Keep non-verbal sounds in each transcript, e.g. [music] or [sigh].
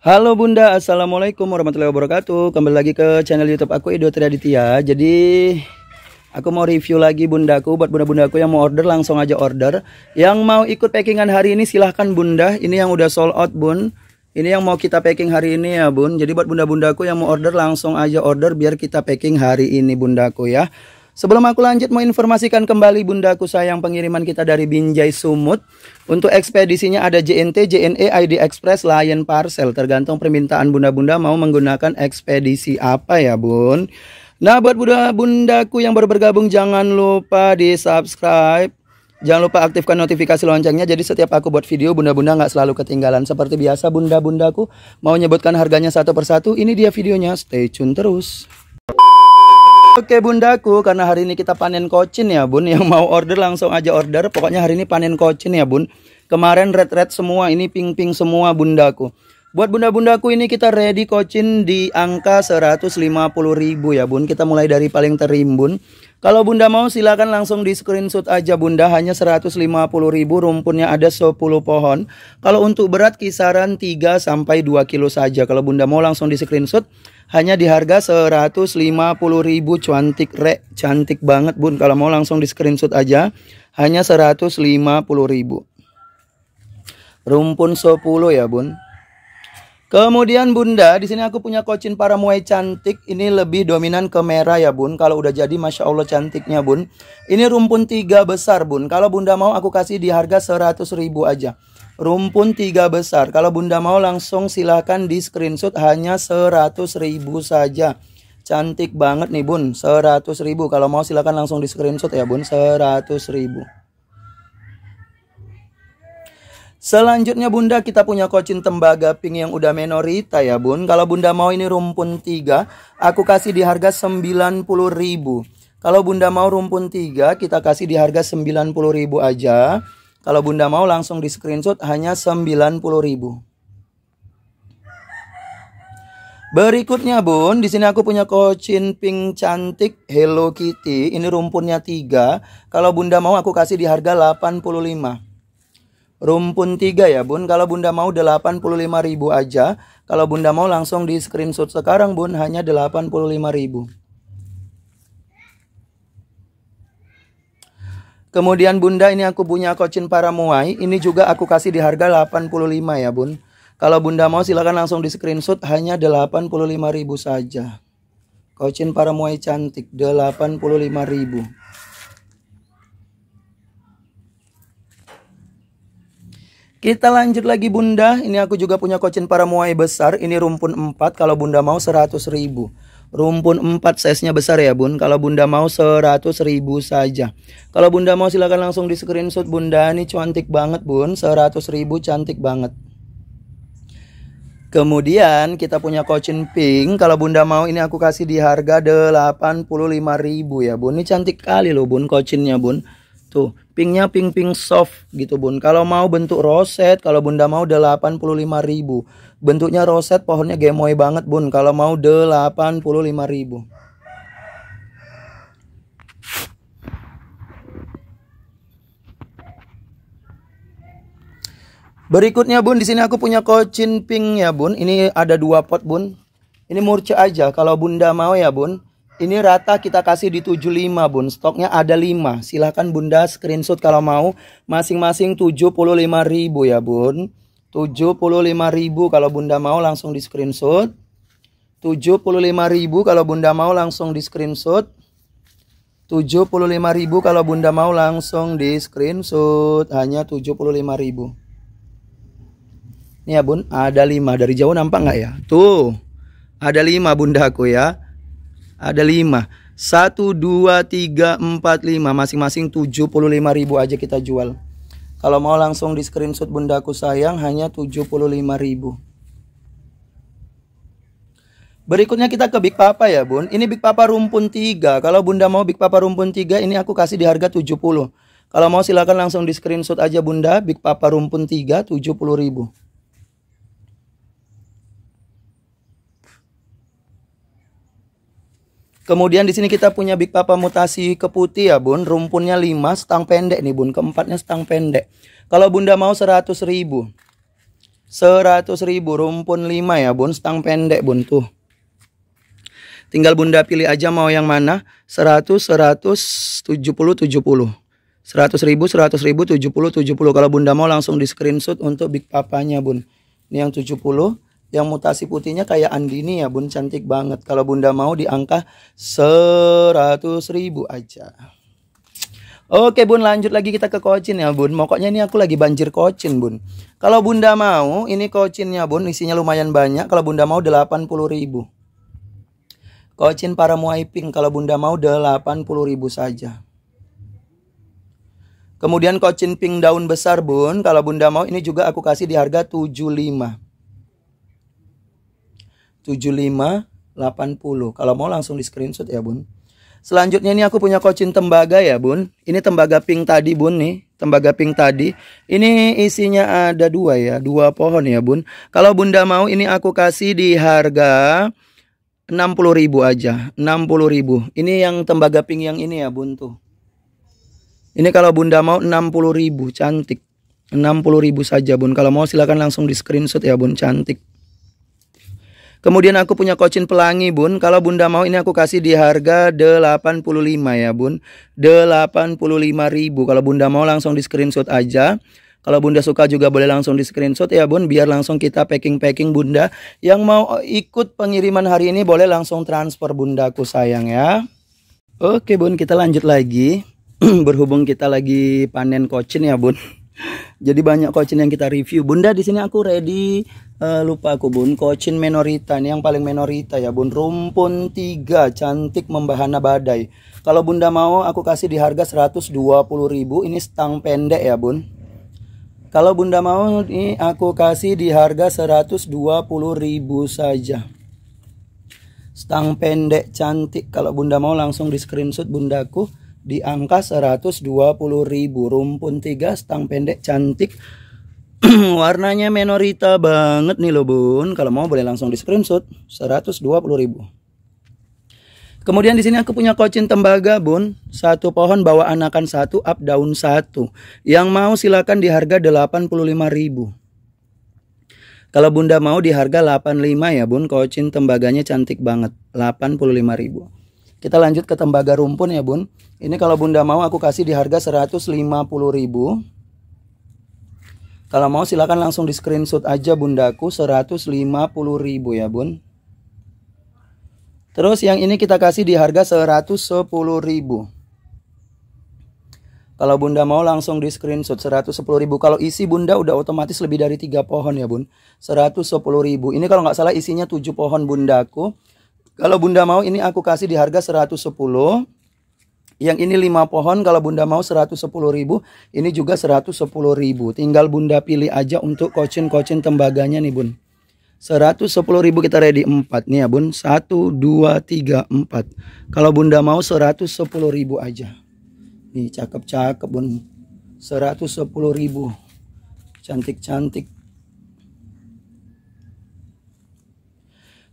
Halo Bunda, Assalamualaikum warahmatullahi wabarakatuh Kembali lagi ke channel youtube aku Ido Triaditya Jadi aku mau review lagi bundaku Buat bunda-bundaku yang mau order langsung aja order Yang mau ikut packingan hari ini silahkan bunda Ini yang udah sold out bun Ini yang mau kita packing hari ini ya bun Jadi buat bunda-bundaku yang mau order langsung aja order Biar kita packing hari ini bundaku ya Sebelum aku lanjut mau informasikan kembali bundaku sayang pengiriman kita dari Binjai Sumut. Untuk ekspedisinya ada JNT, JNE, ID Express, Lion Parcel. Tergantung permintaan bunda-bunda mau menggunakan ekspedisi apa ya bun. Nah buat bunda-bundaku yang baru bergabung jangan lupa di subscribe. Jangan lupa aktifkan notifikasi loncengnya jadi setiap aku buat video bunda-bunda nggak selalu ketinggalan. Seperti biasa bunda-bundaku mau nyebutkan harganya satu persatu. Ini dia videonya. Stay tune terus. Oke bundaku, karena hari ini kita panen kocin ya bun. Yang mau order langsung aja order. Pokoknya hari ini panen kocin ya bun. Kemarin red-red semua, ini pink-pink semua bundaku. Buat bunda-bundaku ini kita ready kocin di angka 150 ribu ya bun. Kita mulai dari paling terimbun. Kalau bunda mau silakan langsung di screenshot aja bunda hanya 150 ribu rumpunnya ada 10 pohon. Kalau untuk berat kisaran 3 sampai 2 kilo saja. Kalau bunda mau langsung di screenshot hanya di harga 150.000 cantik rek cantik banget bun kalau mau langsung di screenshot aja hanya 150.000 rumpun 10 ya bun kemudian bunda di sini aku punya kocin para muay cantik ini lebih dominan ke merah ya bun kalau udah jadi masya Allah cantiknya bun ini rumpun tiga besar bun kalau bunda mau aku kasih di harga 100.000 aja rumpun tiga besar. Kalau Bunda mau langsung silahkan di screenshot hanya 100 ribu saja. Cantik banget nih bun, 100 ribu. Kalau mau silahkan langsung di screenshot ya bun, 100 ribu. Selanjutnya bunda kita punya kocin tembaga pink yang udah menorita ya bun. Kalau bunda mau ini rumpun tiga, aku kasih di harga 90 ribu. Kalau bunda mau rumpun tiga, kita kasih di harga 90 ribu aja. Kalau Bunda mau langsung di screenshot hanya 90.000. Berikutnya Bun, di sini aku punya kocin pink cantik Hello Kitty. Ini rumpunnya 3. Kalau Bunda mau aku kasih di harga 85. Rumpun 3 ya Bun. Kalau Bunda mau ribu aja. Kalau Bunda mau langsung di screenshot sekarang Bun hanya ribu. Kemudian Bunda ini aku punya kocin para muai, ini juga aku kasih di harga 85 ya Bun. Kalau Bunda mau silahkan langsung di screenshot hanya 85 ribu saja. Kocin para muai cantik ribu. Kita lanjut lagi Bunda, ini aku juga punya kocin para muai besar, ini rumpun 4 kalau Bunda mau 100 ribu. Rumpun 4 size-nya besar ya bun. Kalau bunda mau 100 ribu saja. Kalau bunda mau silahkan langsung di screenshot bunda. Ini cantik banget bun. 100 ribu cantik banget. Kemudian kita punya kocin pink. Kalau bunda mau ini aku kasih di harga ribu ya bun. Ini cantik kali loh bun kocinnya bun. Tuh, pinknya ping-ping soft gitu, Bun. Kalau mau bentuk roset, kalau Bunda mau 85.000. Bentuknya roset, pohonnya gemoy banget, Bun. Kalau mau 85.000. Berikutnya bun, di sini aku punya kocin pink ya bun. Ini ada dua pot bun. Ini murce aja kalau bunda mau ya bun. Ini rata kita kasih di 75 bun Stoknya ada 5 Silahkan bunda screenshot kalau mau Masing-masing 75 ribu ya bun 75 ribu kalau bunda mau langsung di screenshot 75 ribu kalau bunda mau langsung di screenshot 75 ribu kalau bunda mau langsung di screenshot Hanya 75 ribu Ini ya bun ada 5 Dari jauh nampak nggak ya Tuh ada 5 bundaku ya ada 5 Satu, dua, tiga, empat, lima. Masing-masing 75 ribu aja kita jual. Kalau mau langsung di screenshot bundaku sayang hanya 75 ribu. Berikutnya kita ke Big Papa ya bun Ini Big Papa rumpun 3 Kalau bunda mau Big Papa rumpun 3 Ini aku kasih di harga 70 Kalau mau silahkan langsung di screenshot aja bunda Big Papa rumpun 3 70 ribu Kemudian di sini kita punya Big Papa mutasi ke putih ya bun. Rumpunnya 5 stang pendek nih bun. Keempatnya stang pendek. Kalau bunda mau 100 ribu. 100 ribu rumpun 5 ya bun. Stang pendek bun tuh. Tinggal bunda pilih aja mau yang mana. 100, 100, 70, 70. 100 ribu, 100 ribu, 70, 70. Kalau bunda mau langsung di screenshot untuk Big Papanya bun. Ini yang 70 yang mutasi putihnya kayak Andini ya bun cantik banget kalau bunda mau di angka 100 ribu aja Oke bun lanjut lagi kita ke kocin ya bun Pokoknya ini aku lagi banjir kocin bun Kalau bunda mau ini kocinnya bun isinya lumayan banyak Kalau bunda mau 80 ribu Kocin para muai muaiping kalau bunda mau 80 ribu saja Kemudian kocin pink daun besar bun Kalau bunda mau ini juga aku kasih di harga 75 7580. Kalau mau langsung di screenshot ya bun. Selanjutnya ini aku punya kocin tembaga ya bun. Ini tembaga pink tadi bun nih. Tembaga pink tadi. Ini isinya ada dua ya. Dua pohon ya bun. Kalau bunda mau ini aku kasih di harga 60.000 aja. 60.000. Ini yang tembaga pink yang ini ya bun tuh. Ini kalau bunda mau 60.000, Cantik. 60.000 saja bun. Kalau mau silakan langsung di screenshot ya bun. Cantik. Kemudian aku punya kocin pelangi bun Kalau bunda mau ini aku kasih di harga 85 ya bun 85 ribu Kalau bunda mau langsung di screenshot aja kalau bunda suka juga boleh langsung di screenshot ya bun Biar langsung kita packing-packing bunda Yang mau ikut pengiriman hari ini boleh langsung transfer bundaku sayang ya Oke bun kita lanjut lagi [clears throat] Berhubung kita lagi panen kocin ya bun jadi banyak kocin yang kita review. Bunda di sini aku ready uh, lupa aku Bun, kocin Menorita ini yang paling Menorita ya Bun. Rumpun tiga cantik membahana badai. Kalau Bunda mau aku kasih di harga 120.000. Ini stang pendek ya Bun. Kalau Bunda mau ini aku kasih di harga 120.000 saja stang pendek cantik kalau bunda mau langsung di screenshot bundaku di angka 120 ribu rumpun tiga stang pendek cantik [clears throat] warnanya menorita banget nih loh bun kalau mau boleh langsung di screenshot 120 ribu Kemudian di sini aku punya kocin tembaga bun, satu pohon bawa anakan satu, up daun satu. Yang mau silakan di harga 85 ribu. Kalau bunda mau di harga 85 ya bun, kocin tembaganya cantik banget, 85 ribu. Kita lanjut ke tembaga rumpun ya bun. Ini kalau bunda mau aku kasih di harga 150 ribu. Kalau mau silahkan langsung di screenshot aja bundaku 150 ribu ya bun. Terus yang ini kita kasih di harga 110 ribu. Kalau bunda mau langsung di screenshot 110 ribu. Kalau isi bunda udah otomatis lebih dari 3 pohon ya bun. 110 ribu. Ini kalau nggak salah isinya 7 pohon bundaku. Kalau Bunda mau ini aku kasih di harga 110. Yang ini 5 pohon kalau Bunda mau 110.000, ini juga 110.000. Tinggal Bunda pilih aja untuk kocin-kocin tembaganya nih, Bun. 110.000 kita ready 4 nih ya, Bun. 1 2 3 4. Kalau Bunda mau 110.000 aja. Nih cakep-cakep, Bun. 110.000. Cantik-cantik.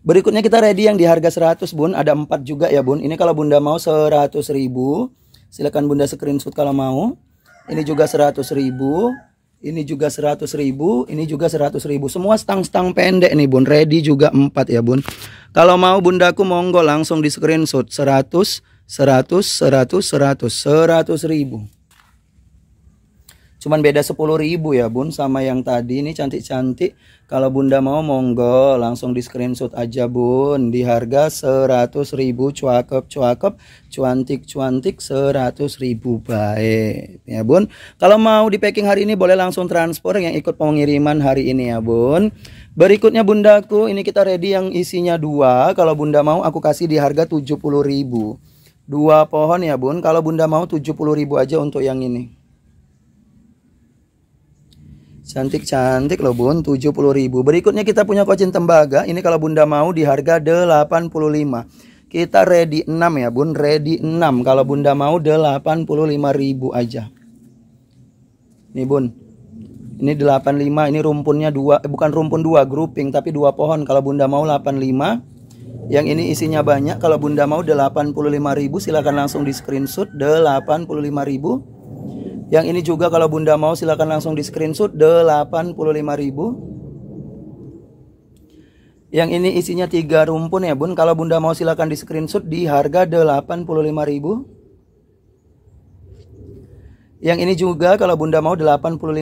Berikutnya kita ready yang di harga 100 bun Ada 4 juga ya bun Ini kalau bunda mau 100 ribu Silahkan bunda screenshot kalau mau Ini juga 100 ribu Ini juga 100 ribu Ini juga 100 ribu Semua stang-stang pendek nih bun Ready juga 4 ya bun Kalau mau bundaku monggo langsung di screenshot 100 100 100 100 100 ribu Cuman beda 10 ribu ya bun sama yang tadi ini cantik-cantik. Kalau bunda mau monggo langsung di screenshot aja bun. Di harga 100 ribu cuakep-cuakep, cuantik-cuantik 100 ribu baik ya bun. Kalau mau di packing hari ini boleh langsung transfer yang ikut pengiriman hari ini ya bun. Berikutnya bundaku ini kita ready yang isinya dua. Kalau bunda mau aku kasih di harga 70 ribu Dua pohon ya bun. Kalau bunda mau 70 ribu aja untuk yang ini. Cantik-cantik loh bun, 70 ribu. Berikutnya kita punya kocin tembaga. Ini kalau bunda mau di harga 85. Kita ready 6 ya bun, ready 6. Kalau bunda mau 85 ribu aja. Ini bun, ini 85, ini rumpunnya dua, eh, bukan rumpun dua, grouping, tapi dua pohon. Kalau bunda mau 85, yang ini isinya banyak. Kalau bunda mau 85 ribu, silahkan langsung di screenshot 85 ribu yang ini juga kalau Bunda mau silahkan langsung di screenshot 85.000. Yang ini isinya 3 rumpun ya Bun. Kalau Bunda mau silahkan di screenshot di harga 85.000. Yang ini juga kalau Bunda mau 85.000.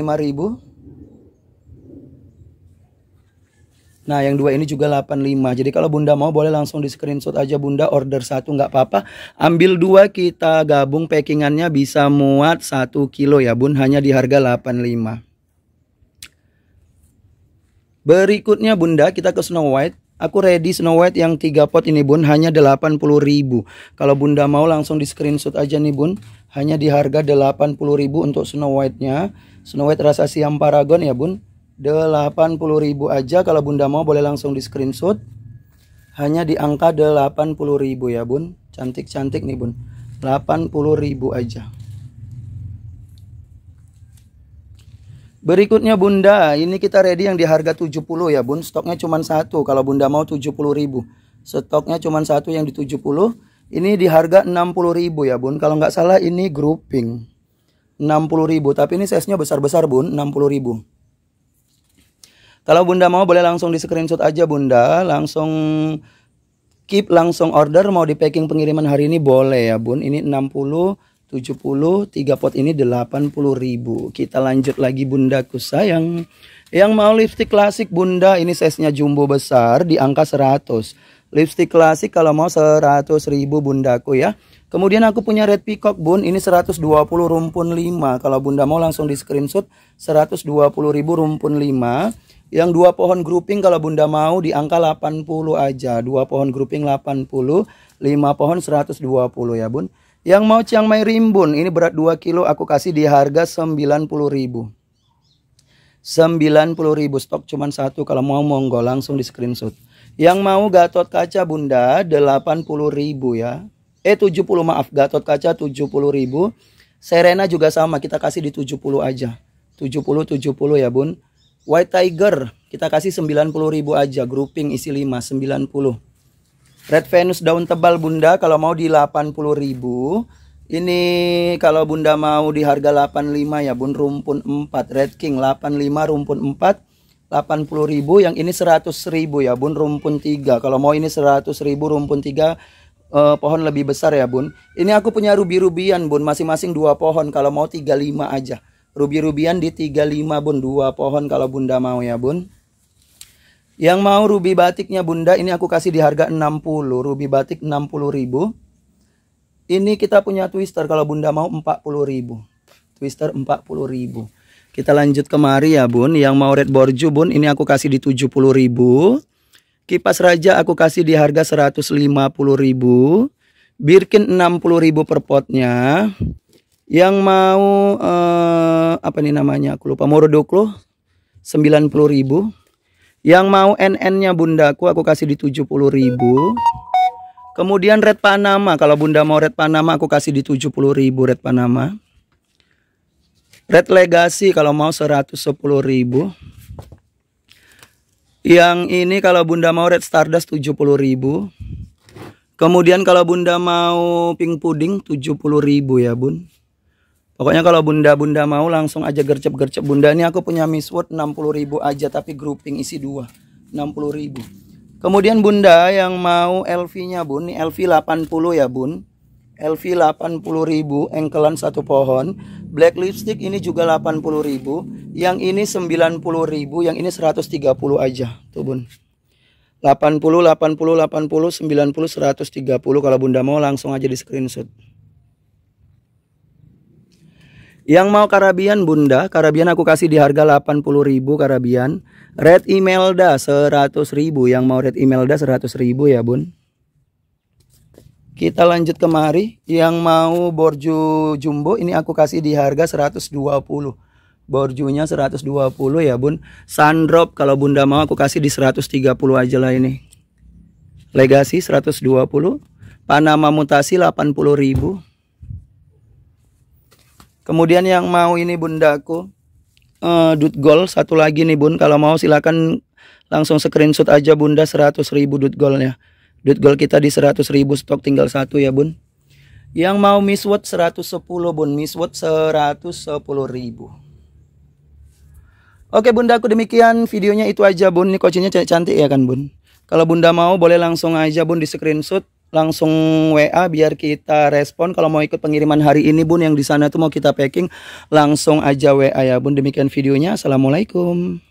Nah yang dua ini juga 85 Jadi kalau bunda mau boleh langsung di screenshot aja bunda order satu nggak apa-apa Ambil dua kita gabung packingannya bisa muat satu kilo ya bun Hanya di harga 85 Berikutnya bunda kita ke Snow White Aku ready Snow White yang 3 pot ini bun hanya ribu. Kalau bunda mau langsung di screenshot aja nih bun Hanya di harga ribu untuk Snow White nya Snow White rasa siam paragon ya bun 80.000 aja kalau Bunda mau boleh langsung di screenshot. Hanya di angka 80.000 ya, Bun. Cantik-cantik nih, Bun. 80.000 aja. Berikutnya Bunda, ini kita ready yang di harga 70 ya Bun. Stoknya cuma satu, kalau Bunda mau puluh ribu. Stoknya cuma satu yang di 70. Ini di harga puluh ribu ya Bun. Kalau nggak salah ini grouping. puluh ribu, tapi ini size-nya besar-besar Bun, puluh ribu. Kalau Bunda mau boleh langsung di screenshot aja Bunda, langsung keep langsung order mau di packing pengiriman hari ini boleh ya Bun. Ini 60 70 3 pot ini 80 ribu Kita lanjut lagi Bundaku sayang. Yang mau lipstick klasik Bunda ini size-nya jumbo besar di angka 100. Lipstick klasik kalau mau 100 ribu Bundaku ya. Kemudian aku punya red peacock bun ini 120 rumpun 5 Kalau bunda mau langsung di screenshot 120 ribu rumpun 5 yang dua pohon grouping kalau Bunda mau di angka 80 aja. Dua pohon grouping 80, 5 pohon 120 ya Bun. Yang mau Chiang Mai Rimbun, ini berat 2 kilo aku kasih di harga 90 ribu. 90 ribu stok cuma satu kalau mau monggo langsung di screenshot. Yang mau Gatot Kaca Bunda 80 ribu ya. Eh 70 maaf Gatot Kaca 70 ribu. Serena juga sama kita kasih di 70 aja. 70 70 ya Bun. White Tiger kita kasih 90.000 aja grouping isi 5 90. Red Venus daun tebal Bunda kalau mau di 80.000. Ini kalau Bunda mau di harga 85 ya Bun rumpun 4 Red King 85 rumpun 4 80.000 yang ini 100.000 ya Bun rumpun 3 kalau mau ini 100.000 rumpun 3 uh, eh, pohon lebih besar ya bun. Ini aku punya rubi-rubian bun, masing-masing dua pohon. Kalau mau 35 aja rubi-rubian di 35 bun dua pohon kalau bunda mau ya bun yang mau rubi batiknya bunda ini aku kasih di harga 60 rubi batik 60 ribu ini kita punya twister kalau bunda mau 40 ribu twister 40 ribu kita lanjut kemari ya bun yang mau red borju bun ini aku kasih di 70 ribu kipas raja aku kasih di harga 150 ribu birkin 60 ribu per potnya yang mau eh, apa nih namanya? Aku lupa Morodoklo 90.000. Yang mau NN-nya Bundaku aku kasih di 70.000. Kemudian Red Panama, kalau Bunda mau Red Panama aku kasih di 70.000 Red Panama. Red Legacy kalau mau 110.000. Yang ini kalau Bunda mau Red Stardust ribu. Kemudian kalau Bunda mau Pink Pudding ribu ya, Bun. Pokoknya kalau bunda-bunda mau langsung aja gercep-gercep bunda ini aku punya misword 60.000 aja tapi grouping isi dua 60.000. Kemudian bunda yang mau LV-nya Bun, ini LV 80 ya Bun. LV 80.000 engkelan satu pohon. Black lipstick ini juga 80.000, yang ini 90.000, yang ini 130 aja tuh Bun. 80 80 80 90 130 kalau bunda mau langsung aja di screenshot. Yang mau Karabian Bunda, Karabian aku kasih di harga 80.000 Karabian. Red Imelda 100.000. Yang mau Red Imelda 100.000 ya, Bun. Kita lanjut kemari. Yang mau borju jumbo ini aku kasih di harga 120. Borjunya 120 ya, Bun. Sandrop kalau Bunda mau aku kasih di 130 aja lah ini. Legasi 120. Panama mutasi ribu. Kemudian yang mau ini bundaku uh, eh, dut gol satu lagi nih bun. Kalau mau silahkan langsung screenshot aja bunda 100 ribu dut golnya. Dut gol kita di 100 ribu stok tinggal satu ya bun. Yang mau Miss Watt 110 bun, Miss Watt 110 ribu. Oke bunda aku demikian videonya itu aja bun. Ini kocinya cantik ya kan bun. Kalau bunda mau boleh langsung aja bun di screenshot langsung WA biar kita respon kalau mau ikut pengiriman hari ini Bun yang di sana tuh mau kita packing langsung aja WA ya Bun demikian videonya Assalamualaikum